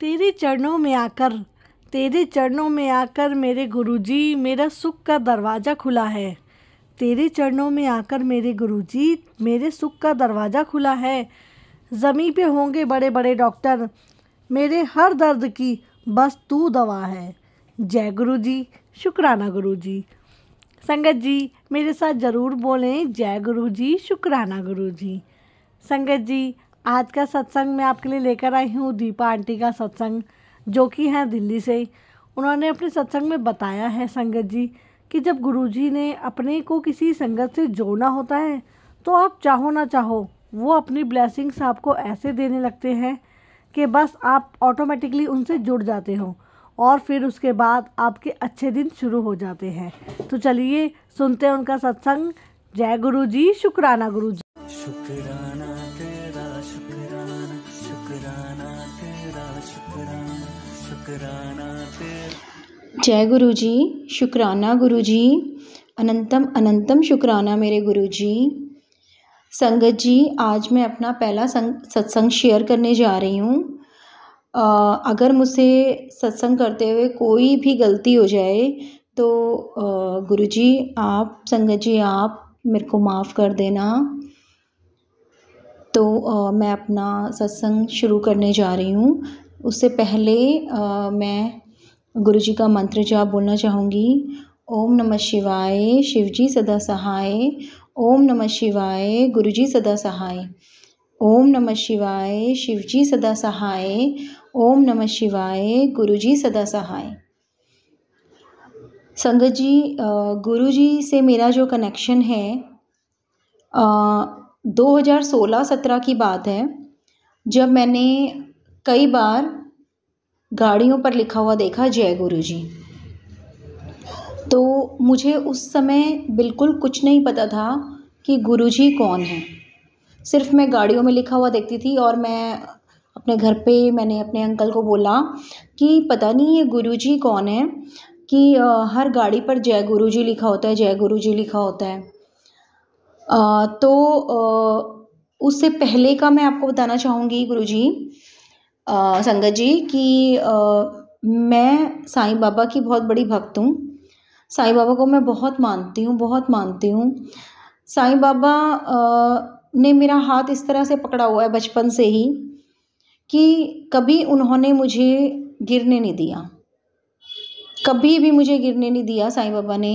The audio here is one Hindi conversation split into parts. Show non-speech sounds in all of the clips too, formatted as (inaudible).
तेरे चरणों में आकर तेरे चरणों में आकर मेरे गुरुजी मेरा सुख का दरवाज़ा खुला है तेरे चरणों में आकर मेरे गुरुजी मेरे सुख का दरवाज़ा खुला है ज़मीन पे होंगे बड़े बड़े डॉक्टर मेरे हर दर्द की बस तू दवा है जय गुरुजी शुक्राना जी संगत जी मेरे साथ ज़रूर बोलें जय गुरुजी शुक्राना जी संगत जी आज का सत्संग मैं आपके लिए लेकर आई हूँ दीपा आंटी का सत्संग जो कि हैं दिल्ली से उन्होंने अपने सत्संग में बताया है संगत जी कि जब गुरुजी ने अपने को किसी संगत से जोड़ना होता है तो आप चाहो ना चाहो वो अपनी ब्लेसिंग्स आपको ऐसे देने लगते हैं कि बस आप ऑटोमेटिकली उनसे जुड़ जाते हो और फिर उसके बाद आपके अच्छे दिन शुरू हो जाते हैं तो चलिए सुनते हैं उनका सत्संग जय गुरु जी शुक्राना गुरु जी शुक्राना जय गुरु जी शुकराना गुरु जी अनंतम अनंतम शुकराना मेरे गुरु जी संगत जी आज मैं अपना पहला सत्संग शेयर करने जा रही हूँ अगर मुझसे सत्संग करते हुए कोई भी गलती हो जाए तो गुरु जी आप संगत जी आप मेरे को माफ़ कर देना तो आ, मैं अपना सत्संग शुरू करने जा रही हूँ उससे पहले मैं गुरु जी का मंत्र जाप बोलना चाहूँगी ओम नमः शिवाय शिव जी सदा सहाय ओम नमः शिवाय गुरु जी सदा सहाय ओम नमः शिवाय शिव जी सदा सहाय ओम नमः शिवाय गुरु जी सदा सहाय संगत जी गुरु जी से मेरा जो कनेक्शन है 2016-17 की बात है जब मैंने कई बार गाड़ियों पर लिखा हुआ देखा जय गुरु जी तो मुझे उस समय बिल्कुल कुछ नहीं पता था कि गुरु जी कौन है सिर्फ मैं गाड़ियों में लिखा हुआ देखती थी और मैं अपने घर पे मैंने अपने अंकल को बोला कि पता नहीं ये गुरु जी कौन है कि हर गाड़ी पर जय गुरु जी लिखा होता है जय गुरु जी लिखा होता है तो उससे पहले का मैं आपको बताना चाहूँगी गुरु जी संगत जी कि मैं साईं बाबा की बहुत बड़ी भक्त हूँ साईं बाबा को मैं बहुत मानती हूँ बहुत मानती हूँ साईं बाबा ने मेरा हाथ इस तरह से पकड़ा हुआ है बचपन से ही कि कभी उन्होंने मुझे गिरने नहीं दिया कभी भी मुझे गिरने नहीं दिया साईं बाबा ने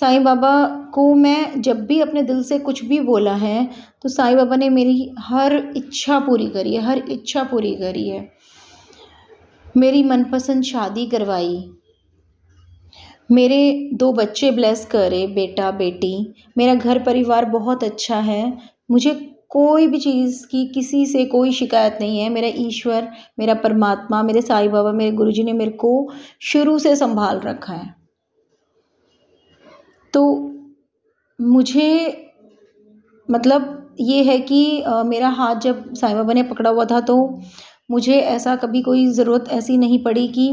साईं बाबा को मैं जब भी अपने दिल से कुछ भी बोला है तो साईं बाबा ने मेरी हर इच्छा पूरी करी है हर इच्छा पूरी करी है मेरी मनपसंद शादी करवाई मेरे दो बच्चे ब्लेस करे बेटा बेटी मेरा घर परिवार बहुत अच्छा है मुझे कोई भी चीज़ की किसी से कोई शिकायत नहीं है मेरा ईश्वर मेरा परमात्मा मेरे साईं बाबा मेरे गुरुजी ने मेरे को शुरू से संभाल रखा है तो मुझे मतलब ये है कि मेरा हाथ जब साई बाबा ने पकड़ा हुआ था तो मुझे ऐसा कभी कोई ज़रूरत ऐसी नहीं पड़ी कि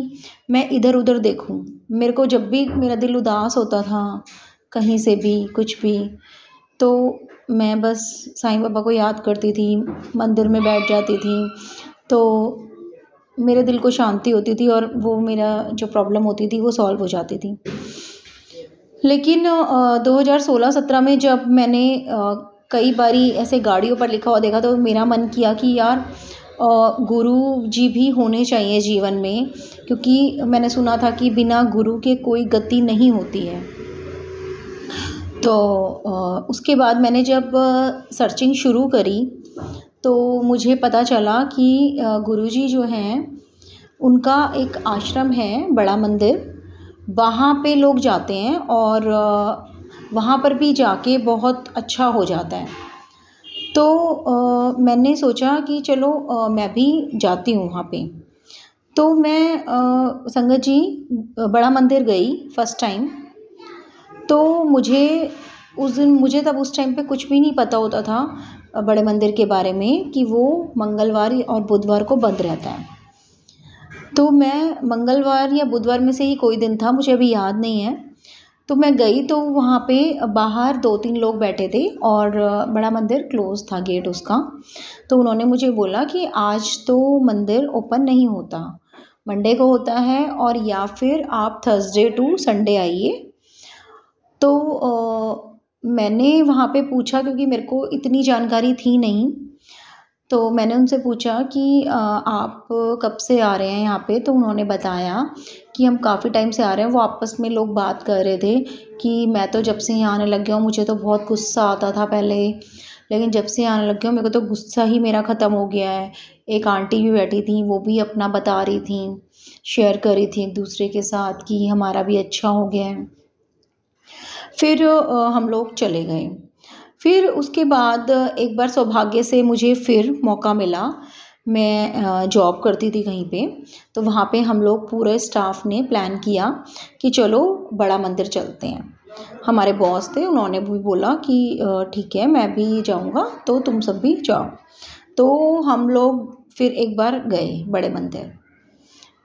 मैं इधर उधर देखूँ मेरे को जब भी मेरा दिल उदास होता था कहीं से भी कुछ भी तो मैं बस साईं बाबा को याद करती थी मंदिर में बैठ जाती थी तो मेरे दिल को शांति होती थी और वो मेरा जो प्रॉब्लम होती थी वो सॉल्व हो जाती थी लेकिन 2016-17 में जब मैंने कई बारी ऐसे गाड़ियों पर लिखा हुआ देखा तो मेरा मन किया कि यार गुरु जी भी होने चाहिए जीवन में क्योंकि मैंने सुना था कि बिना गुरु के कोई गति नहीं होती है तो उसके बाद मैंने जब सर्चिंग शुरू करी तो मुझे पता चला कि गुरु जी जो हैं उनका एक आश्रम है बड़ा मंदिर वहाँ पे लोग जाते हैं और वहाँ पर भी जाके बहुत अच्छा हो जाता है तो मैंने सोचा कि चलो मैं भी जाती हूँ वहाँ पे तो मैं संगत जी बड़ा मंदिर गई फर्स्ट टाइम तो मुझे उस दिन मुझे तब उस टाइम पे कुछ भी नहीं पता होता था बड़े मंदिर के बारे में कि वो मंगलवार और बुधवार को बंद रहता है तो मैं मंगलवार या बुधवार में से ही कोई दिन था मुझे अभी याद नहीं है तो मैं गई तो वहाँ पे बाहर दो तीन लोग बैठे थे और बड़ा मंदिर क्लोज़ था गेट उसका तो उन्होंने मुझे बोला कि आज तो मंदिर ओपन नहीं होता मंडे को होता है और या फिर आप थर्सडे टू संडे आइए तो आ, मैंने वहाँ पे पूछा क्योंकि मेरे को इतनी जानकारी थी नहीं तो मैंने उनसे पूछा कि आप कब से आ रहे हैं यहाँ पे तो उन्होंने बताया कि हम काफ़ी टाइम से आ रहे हैं वो आपस में लोग बात कर रहे थे कि मैं तो जब से यहाँ आने लग गया हूँ मुझे तो बहुत गुस्सा आता था पहले लेकिन जब से आने लग गया हूँ मेरे को तो गुस्सा ही मेरा ख़त्म हो गया है एक आंटी भी बैठी थी वो भी अपना बता रही थी शेयर कर रही थी एक दूसरे के साथ कि हमारा भी अच्छा हो गया है फिर हम लोग चले गए फिर उसके बाद एक बार सौभाग्य से मुझे फिर मौका मिला मैं जॉब करती थी कहीं पे तो वहाँ पे हम लोग पूरे स्टाफ ने प्लान किया कि चलो बड़ा मंदिर चलते हैं हमारे बॉस थे उन्होंने भी बोला कि ठीक है मैं भी जाऊँगा तो तुम सब भी जाओ तो हम लोग फिर एक बार गए बड़े मंदिर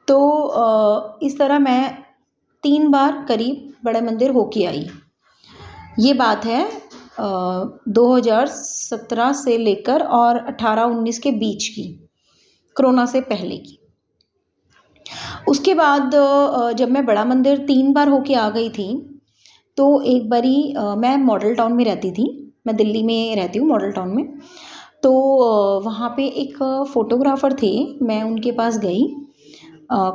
तो इस तरह मैं तीन बार करीब बड़े मंदिर होके आई ये बात है 2017 से लेकर और 18-19 के बीच की कोरोना से पहले की उसके बाद जब मैं बड़ा मंदिर तीन बार होके आ गई थी तो एक बारी मैं मॉडल टाउन में रहती थी मैं दिल्ली में रहती हूँ मॉडल टाउन में तो वहाँ पे एक फ़ोटोग्राफ़र थे मैं उनके पास गई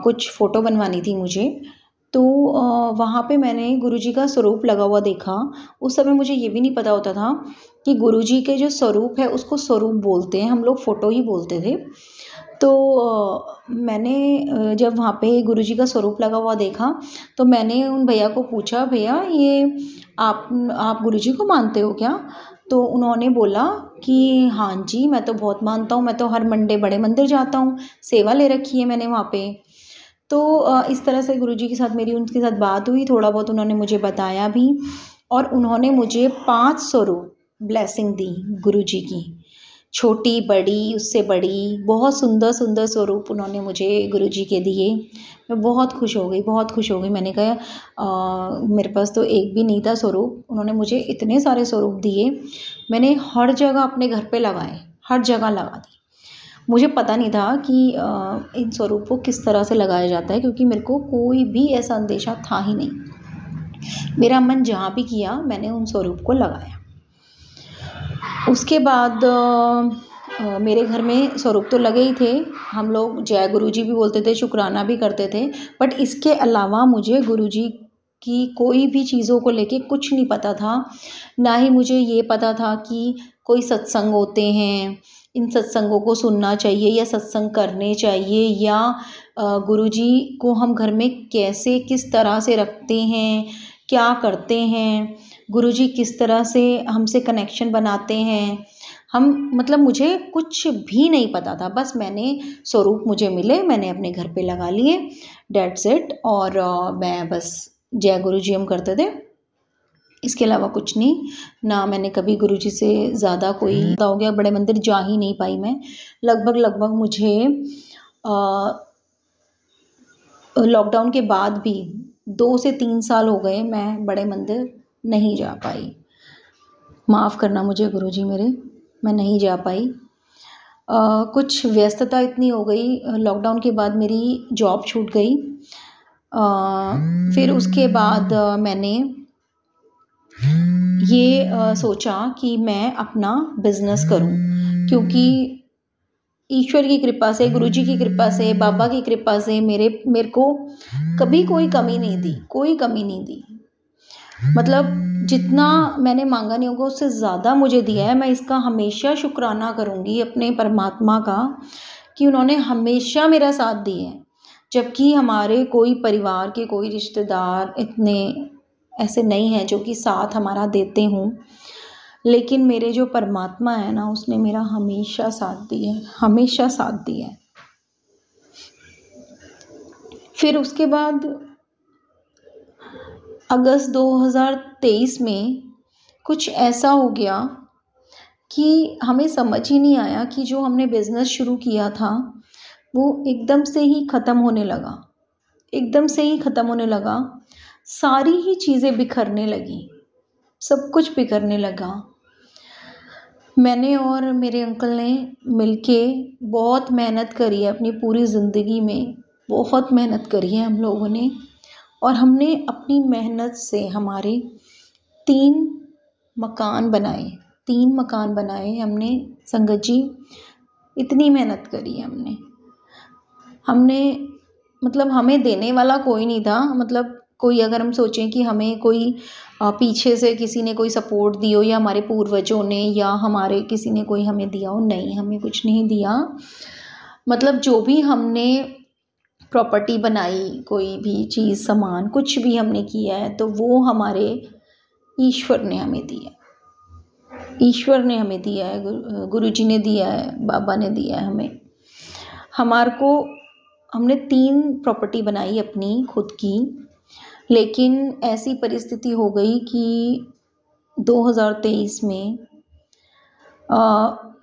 कुछ फ़ोटो बनवानी थी मुझे तो वहाँ पे मैंने गुरुजी का स्वरूप लगा हुआ देखा उस समय मुझे ये भी नहीं पता होता था कि गुरुजी के जो स्वरूप है उसको स्वरूप बोलते हैं हम लोग फ़ोटो ही बोलते थे तो मैंने जब वहाँ पे गुरुजी का स्वरूप लगा हुआ देखा तो मैंने उन भैया को पूछा भैया ये आप आप गुरुजी को मानते हो क्या तो उन्होंने बोला कि हाँ जी मैं तो बहुत मानता हूँ मैं तो हर मंडे बड़े मंदिर जाता हूँ सेवा ले रखी है मैंने वहाँ पे तो इस तरह से गुरुजी के साथ मेरी उनके साथ बात हुई थोड़ा बहुत उन्होंने मुझे बताया भी और उन्होंने मुझे पाँच सौ रू ब्लेसिंग दी गुरुजी की छोटी बड़ी उससे बड़ी बहुत सुंदर सुंदर स्वरूप उन्होंने मुझे गुरुजी के दिए मैं बहुत खुश हो गई बहुत खुश हो गई मैंने कहा मेरे पास तो एक भी नहीं था स्वरूप उन्होंने मुझे इतने सारे स्वरूप दिए मैंने हर जगह अपने घर पे लगाए हर जगह लगा दिए मुझे पता नहीं था कि इन स्वरूप को किस तरह से लगाया जाता है क्योंकि मेरे को कोई भी ऐसा अंदेशा था ही नहीं मेरा मन जहाँ भी किया मैंने उन स्वरूप को लगाया उसके बाद मेरे घर में स्वरूप तो लगे ही थे हम लोग जय गुरु जी भी बोलते थे शुक्राना भी करते थे बट इसके अलावा मुझे गुरु जी की कोई भी चीज़ों को लेके कुछ नहीं पता था ना ही मुझे ये पता था कि कोई सत्संग होते हैं इन सत्संगों को सुनना चाहिए या सत्संग करने चाहिए या गुरुजी को हम घर में कैसे किस तरह से रखते हैं क्या करते हैं गुरुजी किस तरह से हमसे कनेक्शन बनाते हैं हम मतलब मुझे कुछ भी नहीं पता था बस मैंने स्वरूप मुझे मिले मैंने अपने घर पे लगा लिए डेट्स इट और मैं बस जय गुरु जी हम करते थे इसके अलावा कुछ नहीं ना मैंने कभी गुरुजी से ज़्यादा कोई हम्म। हो गया बड़े मंदिर जा ही नहीं पाई मैं लगभग लगभग मुझे लॉकडाउन के बाद भी दो से तीन साल हो गए मैं बड़े मंदिर नहीं जा पाई माफ़ करना मुझे गुरुजी मेरे मैं नहीं जा पाई आ, कुछ व्यस्तता इतनी हो गई लॉकडाउन के बाद मेरी जॉब छूट गई आ, फिर उसके हम्म। बाद मैंने ये आ, सोचा कि मैं अपना बिजनेस करूं क्योंकि ईश्वर की कृपा से गुरुजी की कृपा से बाबा की कृपा से मेरे मेरे को कभी कोई कमी नहीं दी कोई कमी नहीं दी मतलब जितना मैंने मांगा नहीं होगा उससे ज़्यादा मुझे दिया है मैं इसका हमेशा शुक्राना करूँगी अपने परमात्मा का कि उन्होंने हमेशा मेरा साथ दिया है जबकि हमारे कोई परिवार के कोई रिश्तेदार इतने ऐसे नहीं हैं जो कि साथ हमारा देते हों लेकिन मेरे जो परमात्मा है ना उसने मेरा हमेशा साथ दिया है हमेशा साथ दिया है फिर उसके बाद अगस्त 2023 में कुछ ऐसा हो गया कि हमें समझ ही नहीं आया कि जो हमने बिज़नेस शुरू किया था वो एकदम से ही ख़त्म होने लगा एकदम से ही ख़त्म होने लगा सारी ही चीज़ें बिखरने लगी सब कुछ बिखरने लगा मैंने और मेरे अंकल ने मिलके बहुत मेहनत करी है अपनी पूरी ज़िंदगी में बहुत मेहनत करी है हम लोगों ने और हमने अपनी मेहनत से हमारे तीन मकान बनाए तीन मकान बनाए हमने संगत जी इतनी मेहनत करी है हमने हमने मतलब हमें देने वाला कोई नहीं था मतलब कोई अगर हम सोचें कि हमें कोई पीछे से किसी ने कोई सपोर्ट दी हो या हमारे पूर्वजों ने या हमारे किसी ने कोई हमें दिया हो नहीं हमें कुछ नहीं दिया मतलब जो भी हमने प्रॉपर्टी बनाई कोई भी चीज़ सामान कुछ भी हमने किया है तो वो हमारे ईश्वर ने हमें दिया ईश्वर ने हमें दिया है गुरु जी ने दिया है बाबा ने दिया है हमें हमार को हमने तीन प्रॉपर्टी बनाई अपनी खुद की लेकिन ऐसी परिस्थिति हो गई कि दो हज़ार तेईस में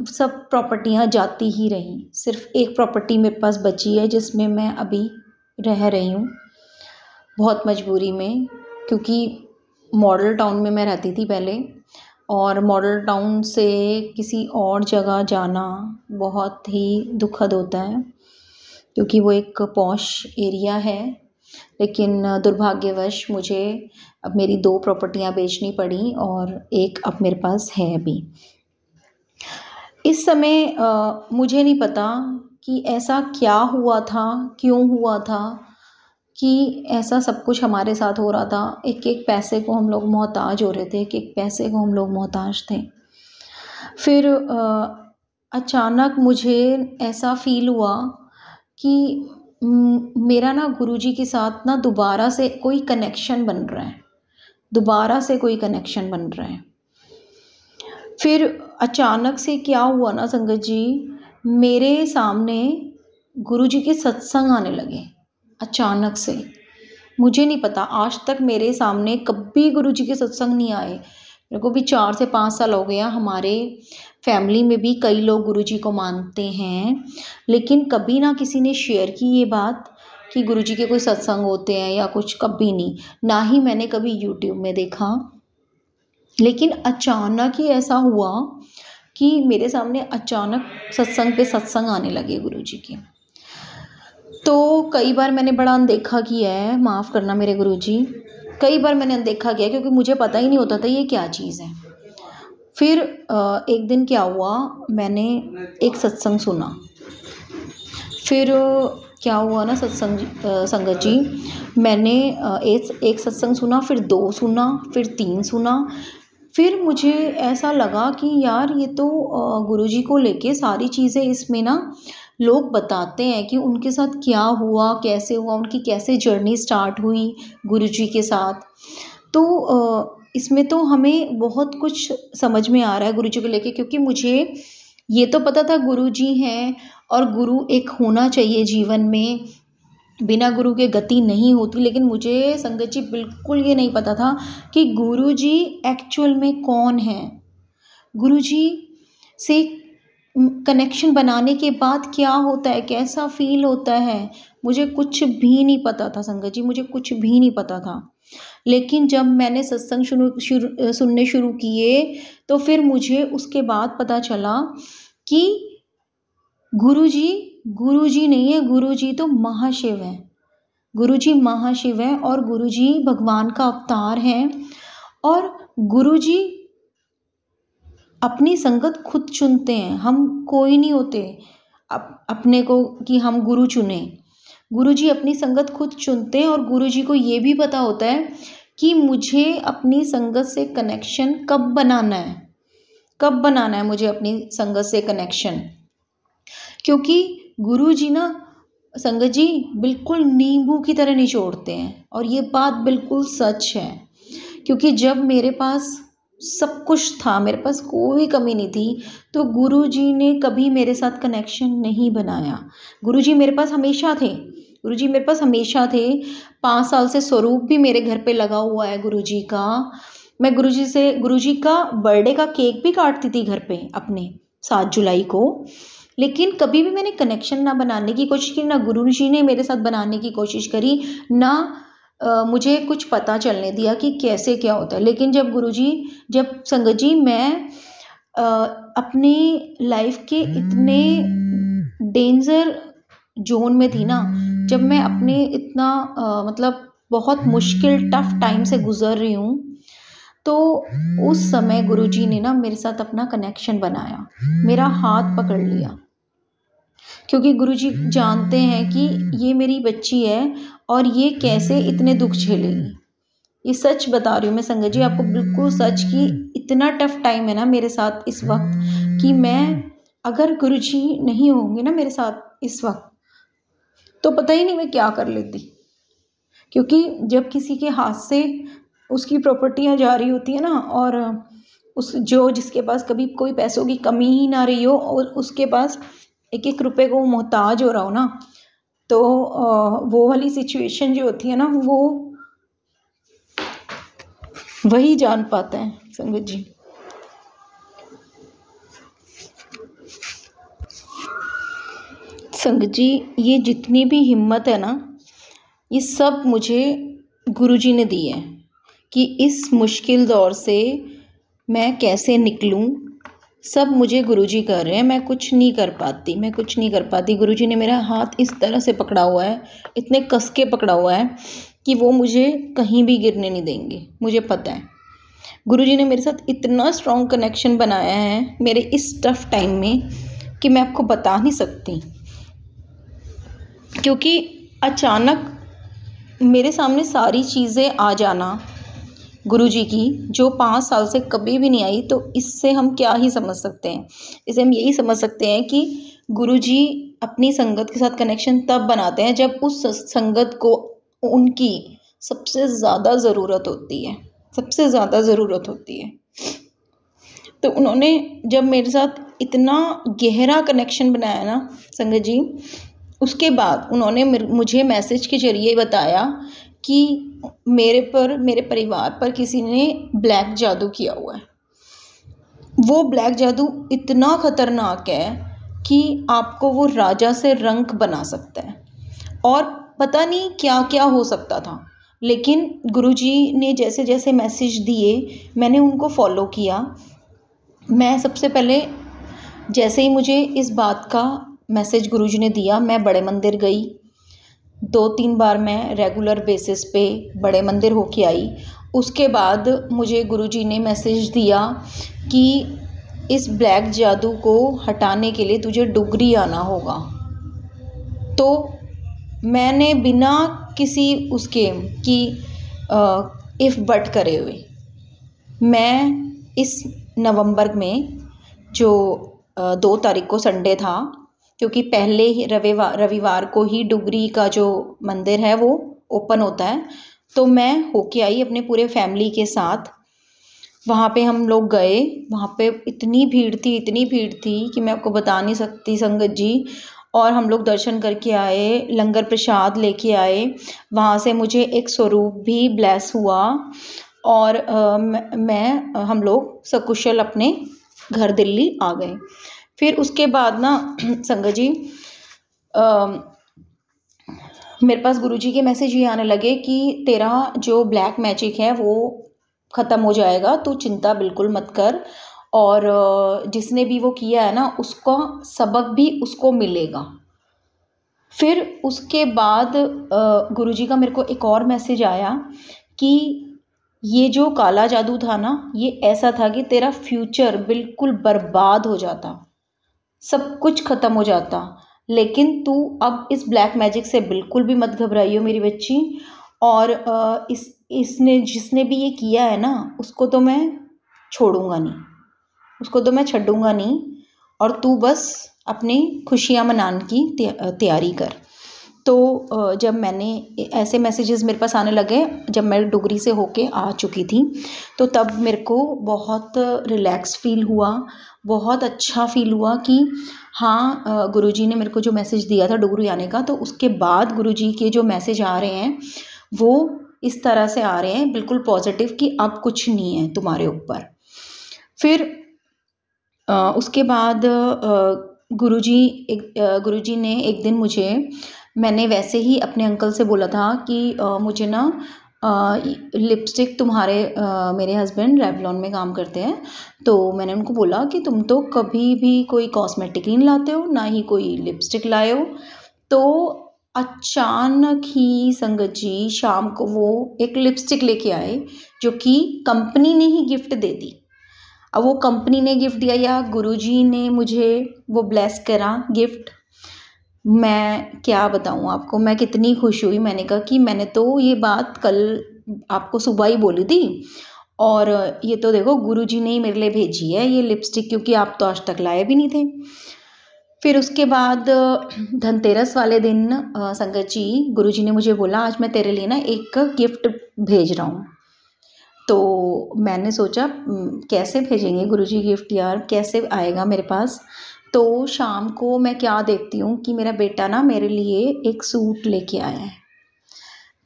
सब प्रॉपर्टियाँ जाती ही रहीं सिर्फ एक प्रॉपर्टी मेरे पास बची है जिसमें मैं अभी रह रही हूँ बहुत मजबूरी में क्योंकि मॉडल टाउन में मैं रहती थी पहले और मॉडल टाउन से किसी और जगह जाना बहुत ही दुखद होता है क्योंकि वो एक पॉश एरिया है लेकिन दुर्भाग्यवश मुझे अब मेरी दो प्रॉपर्टियाँ बेचनी पड़ी और एक अब मेरे पास है अभी इस समय आ, मुझे नहीं पता कि ऐसा क्या हुआ था क्यों हुआ था कि ऐसा सब कुछ हमारे साथ हो रहा था एक एक पैसे को हम लोग मोहताज हो रहे थे एक एक पैसे को हम लोग मोहताज थे फिर आ, अचानक मुझे ऐसा फील हुआ कि मेरा ना गुरुजी के साथ ना दोबारा से कोई कनेक्शन बन रहा है दोबारा से कोई कनेक्शन बन रहा है फिर अचानक से क्या हुआ ना संगत जी मेरे सामने गुरुजी के सत्संग आने लगे अचानक से मुझे नहीं पता आज तक मेरे सामने कभी गुरुजी के सत्संग नहीं आए मेरे को भी चार से पाँच साल हो गया हमारे फैमिली में भी कई लोग गुरु जी को मानते हैं लेकिन कभी ना किसी ने शेयर की ये बात कि गुरु जी के कोई सत्संग होते हैं या कुछ कभी नहीं ना ही मैंने कभी यूट्यूब में देखा लेकिन अचानक ही ऐसा हुआ कि मेरे सामने अचानक सत्संग पे सत्संग आने लगे गुरु जी के तो कई बार मैंने बड़ा अनदेखा किया है माफ़ करना मेरे गुरु जी कई बार मैंने देखा गया क्योंकि मुझे पता ही नहीं होता था ये क्या चीज़ है फिर एक दिन क्या हुआ मैंने एक सत्संग सुना फिर क्या हुआ ना सत्संग संगत जी मैंने एक एक सत्संग सुना फिर दो सुना फिर तीन सुना फिर मुझे ऐसा लगा कि यार ये तो गुरुजी को लेके सारी चीज़ें इसमें ना लोग बताते हैं कि उनके साथ क्या हुआ कैसे हुआ उनकी कैसे जर्नी स्टार्ट हुई गुरु जी के साथ तो इसमें तो हमें बहुत कुछ समझ में आ रहा है गुरु जी को लेके क्योंकि मुझे ये तो पता था गुरु जी हैं और गुरु एक होना चाहिए जीवन में बिना गुरु के गति नहीं होती लेकिन मुझे संगत जी बिल्कुल ये नहीं पता था कि गुरु जी एक्चुअल में कौन हैं गुरु जी से कनेक्शन बनाने के बाद क्या होता है कैसा फ़ील होता है मुझे कुछ भी नहीं पता था संगत जी मुझे कुछ भी नहीं पता था लेकिन जब मैंने सत्संग शुरू शुरू सुनने शुरू किए तो फिर मुझे उसके बाद पता चला कि गुरु जी गुरु जी नहीं है गुरु जी तो महाशिव है गुरु जी महाशिव है और गुरु जी भगवान का अवतार हैं और गुरु जी अपनी संगत खुद चुनते हैं हम कोई नहीं होते अप, अपने को कि हम गुरु चुने गुरु जी अपनी संगत खुद चुनते हैं और गुरु जी को ये भी पता होता है कि मुझे अपनी संगत से कनेक्शन कब बनाना है कब बनाना है मुझे अपनी संगत से कनेक्शन क्योंकि गुरु जी ना संगत जी बिल्कुल नींबू की तरह निचोड़ते हैं और ये बात बिल्कुल सच है क्योंकि जब मेरे पास सब कुछ था मेरे पास कोई कमी नहीं थी तो गुरुजी ने कभी मेरे साथ कनेक्शन नहीं बनाया गुरुजी मेरे पास हमेशा थे गुरुजी मेरे पास हमेशा थे पाँच साल से स्वरूप भी मेरे घर पे लगा हुआ है गुरुजी का मैं गुरुजी से गुरुजी का बर्थडे का केक भी काटती थी घर पे अपने सात जुलाई को लेकिन कभी भी मैंने कनेक्शन ना बनाने की कोशिश की ना गुरु जी ने मेरे साथ बनाने की कोशिश करी ना मुझे कुछ पता चलने दिया कि कैसे क्या होता है लेकिन जब गुरुजी जब संगत जी मैं अपनी लाइफ के इतने डेंजर जोन में थी ना जब मैं अपने इतना आ, मतलब बहुत मुश्किल टफ टाइम से गुजर रही हूँ तो उस समय गुरुजी ने ना मेरे साथ अपना कनेक्शन बनाया मेरा हाथ पकड़ लिया क्योंकि गुरुजी जानते हैं कि ये मेरी बच्ची है और ये कैसे इतने दुख झेलेगी ये सच बता रही हूँ मैं संगत जी आपको बिल्कुल सच कि इतना टफ टाइम है ना मेरे साथ इस वक्त कि मैं अगर गुरु जी नहीं होंगे ना मेरे साथ इस वक्त तो पता ही नहीं मैं क्या कर लेती क्योंकि जब किसी के हाथ से उसकी प्रॉपर्टियाँ जा रही होती है ना और उस जो जिसके पास कभी कोई पैसों की कमी ही ना रही हो और उसके पास एक एक रुपए को मोहताज हो रहा हो ना तो वो वाली सिचुएशन जो होती है ना वो वही जान पाते हैं संगत जी संगत जी ये जितनी भी हिम्मत है ना ये सब मुझे गुरुजी ने दी है कि इस मुश्किल दौर से मैं कैसे निकलूं सब मुझे गुरुजी कर रहे हैं मैं कुछ नहीं कर पाती मैं कुछ नहीं कर पाती गुरुजी ने मेरा हाथ इस तरह से पकड़ा हुआ है इतने कसके पकड़ा हुआ है कि वो मुझे कहीं भी गिरने नहीं देंगे मुझे पता है गुरुजी ने मेरे साथ इतना स्ट्रॉन्ग कनेक्शन बनाया है मेरे इस टफ टाइम में कि मैं आपको बता नहीं सकती क्योंकि अचानक मेरे सामने सारी चीज़ें आ जाना गुरु जी की जो पाँच साल से कभी भी नहीं आई तो इससे हम क्या ही समझ सकते हैं इसे हम यही समझ सकते हैं कि गुरु जी अपनी संगत के साथ कनेक्शन तब बनाते हैं जब उस संगत को उनकी सबसे ज़्यादा ज़रूरत होती है सबसे ज़्यादा ज़रूरत होती है तो उन्होंने जब मेरे साथ इतना गहरा कनेक्शन बनाया ना संगत जी उसके बाद उन्होंने मुझे मैसेज के ज़रिए बताया कि मेरे पर मेरे परिवार पर किसी ने ब्लैक जादू किया हुआ है वो ब्लैक जादू इतना ख़तरनाक है कि आपको वो राजा से रंक बना सकता है और पता नहीं क्या क्या हो सकता था लेकिन गुरुजी ने जैसे जैसे मैसेज दिए मैंने उनको फॉलो किया मैं सबसे पहले जैसे ही मुझे इस बात का मैसेज गुरुजी ने दिया मैं बड़े मंदिर गई दो तीन बार मैं रेगुलर बेसिस पे बड़े मंदिर होके आई उसके बाद मुझे गुरुजी ने मैसेज दिया कि इस ब्लैक जादू को हटाने के लिए तुझे डुगरी आना होगा तो मैंने बिना किसी उसके कि इफ़ बट करे हुए मैं इस नवंबर में जो दो तारीख को संडे था क्योंकि पहले ही रविवार रविवार को ही डुगरी का जो मंदिर है वो ओपन होता है तो मैं होके आई अपने पूरे फैमिली के साथ वहाँ पे हम लोग गए वहाँ पे इतनी भीड़ थी इतनी भीड़ थी कि मैं आपको बता नहीं सकती संगत जी और हम लोग दर्शन करके आए लंगर प्रसाद लेके आए वहाँ से मुझे एक स्वरूप भी ब्लेस हुआ और आ, मैं हम लोग सकुशल अपने घर दिल्ली आ गए फिर उसके बाद ना (clears throat) संगत जी आ, मेरे पास गुरुजी के मैसेज ये आने लगे कि तेरा जो ब्लैक मैजिक है वो ख़त्म हो जाएगा तो चिंता बिल्कुल मत कर और जिसने भी वो किया है ना उसका सबक भी उसको मिलेगा फिर उसके बाद गुरुजी का मेरे को एक और मैसेज आया कि ये जो काला जादू था ना ये ऐसा था कि तेरा फ्यूचर बिल्कुल बर्बाद हो जाता सब कुछ ख़त्म हो जाता लेकिन तू अब इस ब्लैक मैजिक से बिल्कुल भी मत घबराइयो मेरी बच्ची और इस इसने जिसने भी ये किया है ना उसको तो मैं छोड़ूंगा नहीं उसको तो मैं छोड़ूंगा नहीं और तू बस अपनी खुशियाँ मनाने की तैयारी कर तो जब मैंने ऐसे मैसेजेस मेरे पास आने लगे जब मैं डुगरी से होके आ चुकी थी तो तब मेरे को बहुत रिलैक्स फील हुआ बहुत अच्छा फील हुआ कि हाँ गुरुजी ने मेरे को जो मैसेज दिया था डुगरी आने का तो उसके बाद गुरुजी के जो मैसेज आ रहे हैं वो इस तरह से आ रहे हैं बिल्कुल पॉजिटिव कि अब कुछ नहीं है तुम्हारे ऊपर फिर उसके बाद गुरुजी एक गुरुजी ने एक दिन मुझे मैंने वैसे ही अपने अंकल से बोला था कि मुझे ना लिपस्टिक तुम्हारे मेरे हस्बैंड रेवलॉन में काम करते हैं तो मैंने उनको बोला कि तुम तो कभी भी कोई कॉस्मेटिक नहीं लाते हो ना ही कोई लिपस्टिक लाए हो तो अचानक ही संगत जी शाम को वो एक लिपस्टिक लेके आए जो कि कंपनी ने ही गिफ्ट दे दी अब वो कंपनी ने गिफ्ट दिया या गुरुजी ने मुझे वो ब्लेस करा गिफ्ट मैं क्या बताऊँ आपको मैं कितनी खुश हुई मैंने कहा कि मैंने तो ये बात कल आपको सुबह ही बोली थी और ये तो देखो गुरुजी ने ही मेरे लिए भेजी है ये लिपस्टिक क्योंकि आप तो आज तक लाए भी नहीं थे फिर उसके बाद धनतेरस वाले दिन संगत जी जी ने मुझे बोला आज मैं तेरे लिए ना एक गिफ्ट भेज रहा हूँ तो मैंने सोचा कैसे भेजेंगे गुरुजी गिफ्ट यार कैसे आएगा मेरे पास तो शाम को मैं क्या देखती हूँ कि मेरा बेटा ना मेरे लिए एक सूट लेके आया है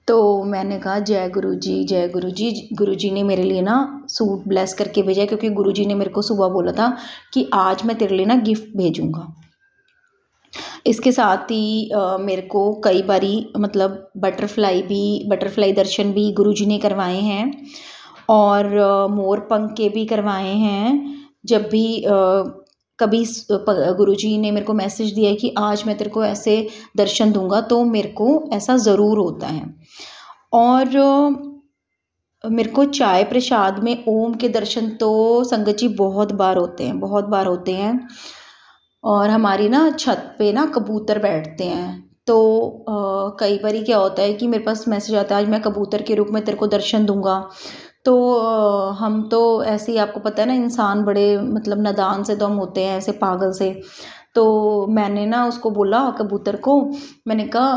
तो मैंने कहा जय गुरु जी जय गुरु जी गुरु जी ने मेरे लिए ना सूट ब्लेस करके भेजा क्योंकि गुरु जी ने मेरे को सुबह बोला था कि आज मैं तेरे लिए ना गिफ्ट भेजूँगा इसके साथ ही आ, मेरे को कई बारी मतलब बटरफ्लाई भी बटरफ्लाई दर्शन भी गुरुजी ने करवाए हैं और मोर पंख के भी करवाए हैं जब भी आ, कभी गुरुजी ने मेरे को मैसेज दिया है कि आज मैं तेरे को ऐसे दर्शन दूंगा तो मेरे को ऐसा ज़रूर होता है और मेरे को चाय प्रसाद में ओम के दर्शन तो संगत जी बहुत बार होते हैं बहुत बार होते हैं और हमारी ना छत पे ना कबूतर बैठते हैं तो आ, कई बार क्या होता है कि मेरे पास मैसेज आता है आज मैं कबूतर के रूप में तेरे को दर्शन दूंगा तो हम तो ऐसे ही आपको पता है ना इंसान बड़े मतलब नदान से तो हम होते हैं ऐसे पागल से तो मैंने ना उसको बोला कबूतर को मैंने कहा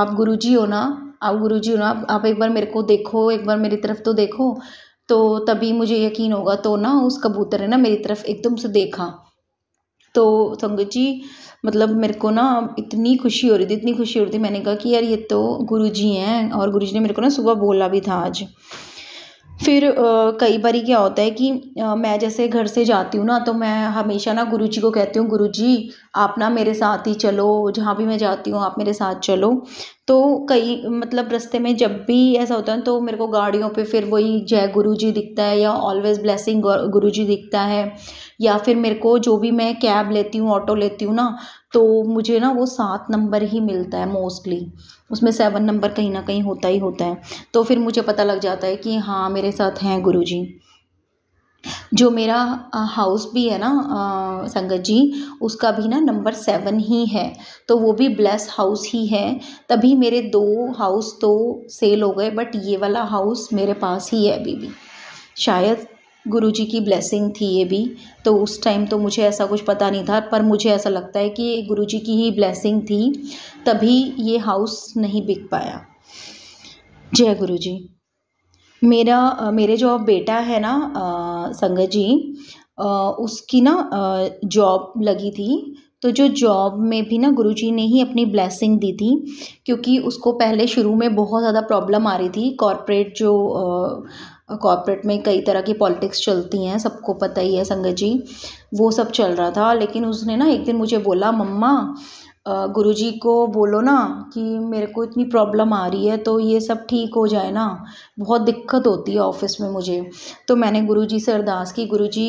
आप गुरुजी हो ना आप गुरुजी हो ना आप एक बार मेरे को देखो एक बार मेरी तरफ तो देखो तो तभी मुझे यकीन होगा तो ना उस कबूतर ने ना मेरी तरफ एकदम से देखा तो संगत जी मतलब मेरे को ना इतनी खुशी हो रही थी इतनी खुशी हो रही थी मैंने कहा कि यार ये तो गुरुजी हैं और गुरुजी ने मेरे को ना सुबह बोला भी था आज फिर कई बार क्या होता है कि मैं जैसे घर से जाती हूँ ना तो मैं हमेशा ना गुरु जी को कहती हूँ गुरु जी आप ना मेरे साथ ही चलो जहाँ भी मैं जाती हूँ आप मेरे साथ चलो तो कई मतलब रस्ते में जब भी ऐसा होता है तो मेरे को गाड़ियों पे फिर वही जय गुरु जी दिखता है या ऑलवेज़ ब्लेसिंग गुरु जी दिखता है या फिर मेरे को जो भी मैं कैब लेती हूँ ऑटो लेती हूँ ना तो मुझे ना वो सात नंबर ही मिलता है मोस्टली उसमें सेवन नंबर कहीं ना कहीं होता ही होता है तो फिर मुझे पता लग जाता है कि हाँ मेरे साथ हैं गुरु जी जो मेरा हाउस भी है ना संगत जी उसका भी ना नंबर सेवन ही है तो वो भी ब्लेस हाउस ही है तभी मेरे दो हाउस तो सेल हो गए बट ये वाला हाउस मेरे पास ही है अभी भी शायद गुरु जी की ब्लेसिंग थी ये भी तो उस टाइम तो मुझे ऐसा कुछ पता नहीं था पर मुझे ऐसा लगता है कि ये गुरु जी की ही ब्लेसिंग थी तभी ये हाउस नहीं बिक पाया जय गुरु जी मेरा मेरे जो बेटा है ना संगत जी उसकी ना जॉब लगी थी तो जो जॉब में भी ना गुरुजी ने ही अपनी ब्लेसिंग दी थी क्योंकि उसको पहले शुरू में बहुत ज़्यादा प्रॉब्लम आ रही थी कॉरपोरेट जो कॉर्पोरेट में कई तरह की पॉलिटिक्स चलती हैं सबको पता ही है संगत जी वो सब चल रहा था लेकिन उसने ना एक दिन मुझे बोला मम्मा गुरुजी को बोलो ना कि मेरे को इतनी प्रॉब्लम आ रही है तो ये सब ठीक हो जाए ना बहुत दिक्कत होती है ऑफिस में मुझे तो मैंने गुरुजी से अरदास की गुरुजी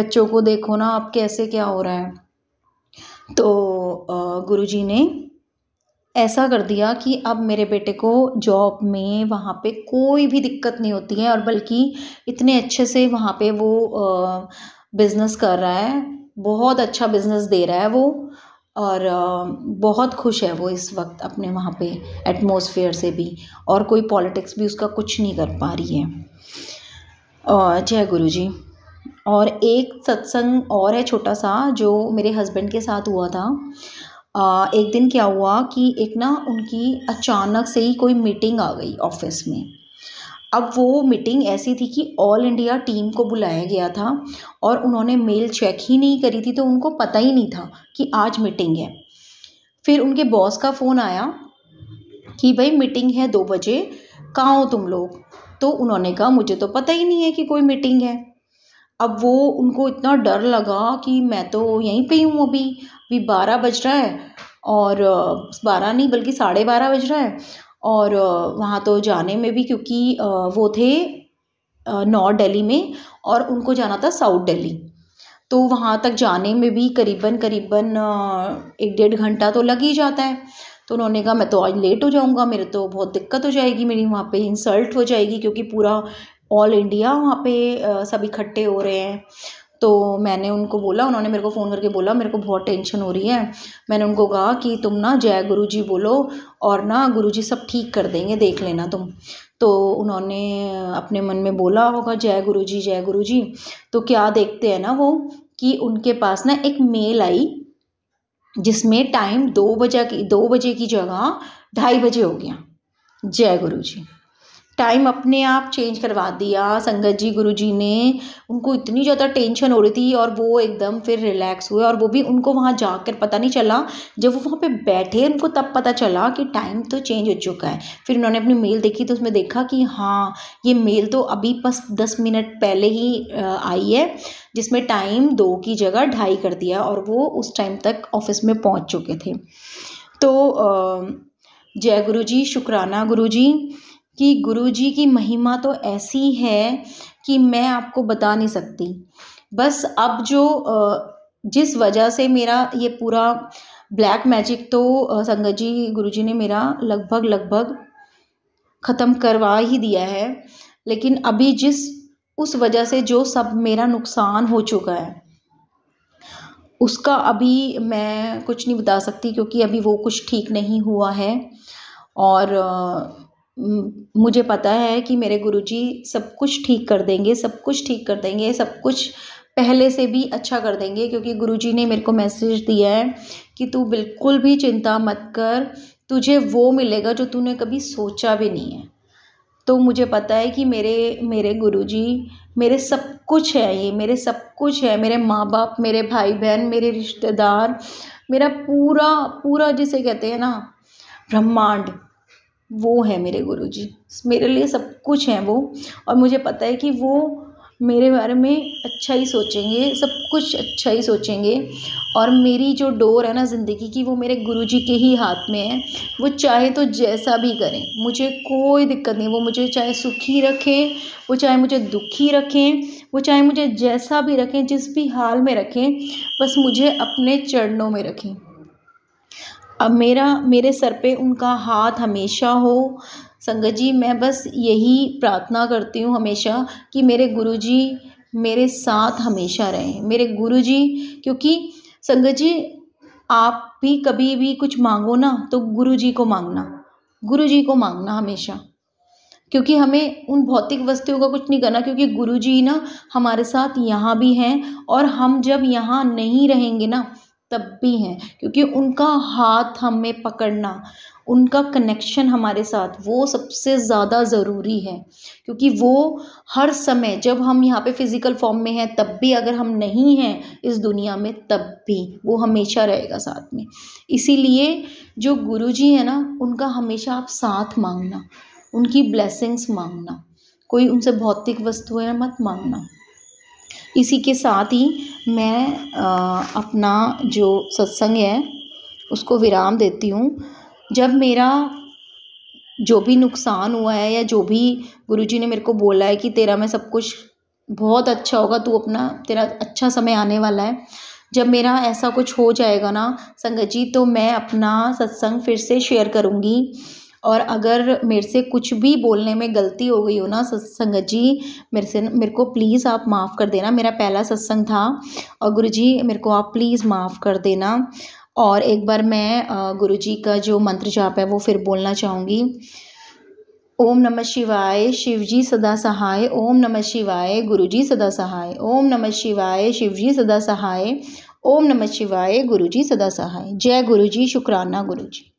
बच्चों को देखो ना आप कैसे क्या हो रहा है तो गुरुजी ने ऐसा कर दिया कि अब मेरे बेटे को जॉब में वहाँ पे कोई भी दिक्कत नहीं होती है और बल्कि इतने अच्छे से वहाँ पे वो बिज़नेस कर रहा है बहुत अच्छा बिज़नेस दे रहा है वो और बहुत खुश है वो इस वक्त अपने वहाँ पे एटमॉस्फेयर से भी और कोई पॉलिटिक्स भी उसका कुछ नहीं कर पा रही है जय गुरु जी और एक सत्संग और है छोटा सा जो मेरे हस्बैंड के साथ हुआ था एक दिन क्या हुआ कि एक ना उनकी अचानक से ही कोई मीटिंग आ गई ऑफिस में अब वो मीटिंग ऐसी थी कि ऑल इंडिया टीम को बुलाया गया था और उन्होंने मेल चेक ही नहीं करी थी तो उनको पता ही नहीं था कि आज मीटिंग है फिर उनके बॉस का फ़ोन आया कि भाई मीटिंग है दो बजे कहाँ हो तुम लोग तो उन्होंने कहा मुझे तो पता ही नहीं है कि कोई मीटिंग है अब वो उनको इतना डर लगा कि मैं तो यहीं पे हूँ अभी भी बारह बज रहा है और बारह नहीं बल्कि साढ़े बारह बज रहा है और वहाँ तो जाने में भी क्योंकि वो थे नॉर्थ दिल्ली में और उनको जाना था साउथ दिल्ली तो वहाँ तक जाने में भी करीबन करीबन एक डेढ़ घंटा तो लग ही जाता है तो उन्होंने कहा मैं तो आज लेट हो जाऊँगा मेरे तो बहुत दिक्कत हो जाएगी मेरी वहाँ पे इंसल्ट हो जाएगी क्योंकि पूरा ऑल इंडिया वहाँ पे सब इकट्ठे हो रहे हैं तो मैंने उनको बोला उन्होंने मेरे को फ़ोन करके बोला मेरे को बहुत टेंशन हो रही है मैंने उनको कहा कि तुम ना जय गुरु जी बोलो और ना गुरु जी सब ठीक कर देंगे देख लेना तुम तो उन्होंने अपने मन में बोला होगा जय गुरु जी जय गुरु जी तो क्या देखते हैं ना वो कि उनके पास ना एक मेल आई जिसमें टाइम दो बजे की दो बजे की जगह ढाई बजे हो गया जय गुरु जी टाइम अपने आप चेंज करवा दिया संगत जी गुरु जी ने उनको इतनी ज़्यादा टेंशन हो रही थी और वो एकदम फिर रिलैक्स हुए और वो भी उनको वहाँ जाकर पता नहीं चला जब वो वहाँ पे बैठे उनको तब पता चला कि टाइम तो चेंज हो चुका है फिर उन्होंने अपनी मेल देखी तो उसमें देखा कि हाँ ये मेल तो अभी बस दस मिनट पहले ही आई है जिसमें टाइम दो की जगह ढाई कर दिया और वो उस टाइम तक ऑफिस में पहुँच चुके थे तो जय गुरु जी शुक्राना गुरु जी कि गुरुजी की महिमा तो ऐसी है कि मैं आपको बता नहीं सकती बस अब जो जिस वजह से मेरा ये पूरा ब्लैक मैजिक तो संगत जी गुरु जी ने मेरा लगभग लगभग ख़त्म करवा ही दिया है लेकिन अभी जिस उस वजह से जो सब मेरा नुकसान हो चुका है उसका अभी मैं कुछ नहीं बता सकती क्योंकि अभी वो कुछ ठीक नहीं हुआ है और मुझे पता है कि मेरे गुरुजी सब कुछ ठीक कर देंगे सब कुछ ठीक कर देंगे सब कुछ पहले से भी अच्छा कर देंगे क्योंकि गुरुजी ने मेरे को मैसेज दिया है कि तू बिल्कुल भी चिंता मत कर तुझे वो मिलेगा जो तूने कभी सोचा भी नहीं है तो मुझे पता है कि मेरे मेरे गुरुजी मेरे सब कुछ है ये मेरे सब कुछ है मेरे माँ बाप मेरे भाई बहन मेरे रिश्तेदार मेरा पूरा पूरा जिसे कहते हैं ना ब्रह्मांड वो हैं मेरे गुरु जी मेरे लिए सब कुछ हैं वो और मुझे पता है कि वो मेरे बारे में अच्छा ही सोचेंगे सब कुछ अच्छा ही सोचेंगे और मेरी जो डोर है ना ज़िंदगी की वो मेरे गुरुजी के ही हाथ में है वो चाहे तो जैसा भी करें मुझे कोई दिक्कत नहीं वो मुझे चाहे सुखी रखें वो चाहे मुझे दुखी रखें वो चाहे मुझे जैसा भी रखें जिस भी हाल में रखें बस मुझे अपने चरणों में रखें अब मेरा मेरे सर पे उनका हाथ हमेशा हो संगत जी मैं बस यही प्रार्थना करती हूँ हमेशा कि मेरे गुरु जी मेरे साथ हमेशा रहें मेरे गुरु जी क्योंकि संगत जी आप भी कभी भी कुछ मांगो ना तो गुरु जी को मांगना गुरु जी को मांगना हमेशा क्योंकि हमें उन भौतिक वस्तुओं का कुछ नहीं करना क्योंकि गुरु जी ना हमारे साथ यहाँ भी हैं और हम जब यहाँ नहीं रहेंगे ना तब भी हैं क्योंकि उनका हाथ हमें पकड़ना उनका कनेक्शन हमारे साथ वो सबसे ज़्यादा ज़रूरी है क्योंकि वो हर समय जब हम यहाँ पे फिज़िकल फॉर्म में हैं तब भी अगर हम नहीं हैं इस दुनिया में तब भी वो हमेशा रहेगा साथ में इसीलिए जो गुरु जी हैं ना उनका हमेशा आप साथ मांगना उनकी ब्लेसिंग्स मांगना कोई उनसे भौतिक वस्तुएं मत मांगना इसी के साथ ही मैं अपना जो सत्संग है उसको विराम देती हूँ जब मेरा जो भी नुकसान हुआ है या जो भी गुरु जी ने मेरे को बोला है कि तेरा मैं सब कुछ बहुत अच्छा होगा तू अपना तेरा अच्छा समय आने वाला है जब मेरा ऐसा कुछ हो जाएगा ना संगत जी तो मैं अपना सत्संग फिर से शेयर करूँगी और अगर मेरे से कुछ भी बोलने में गलती हो गई हो ना सत्संग जी मेरे से मेरे को प्लीज़ आप माफ़ कर देना मेरा पहला सत्संग था और गुरु जी मेरे को आप प्लीज़ माफ़ कर देना और एक बार मैं गुरु जी का जो मंत्र जाप है वो फिर बोलना चाहूँगी ओम नमः शिवाय शिवजी सदा सहाय ओम नमः शिवाय गुरुजी सदा सहाय ओम नमः शिवाय शिवजी सदा सहाय ओम नमः शिवाय गुरुजी सदा सहाय जय गुरुजी शुक्राना गुरुजी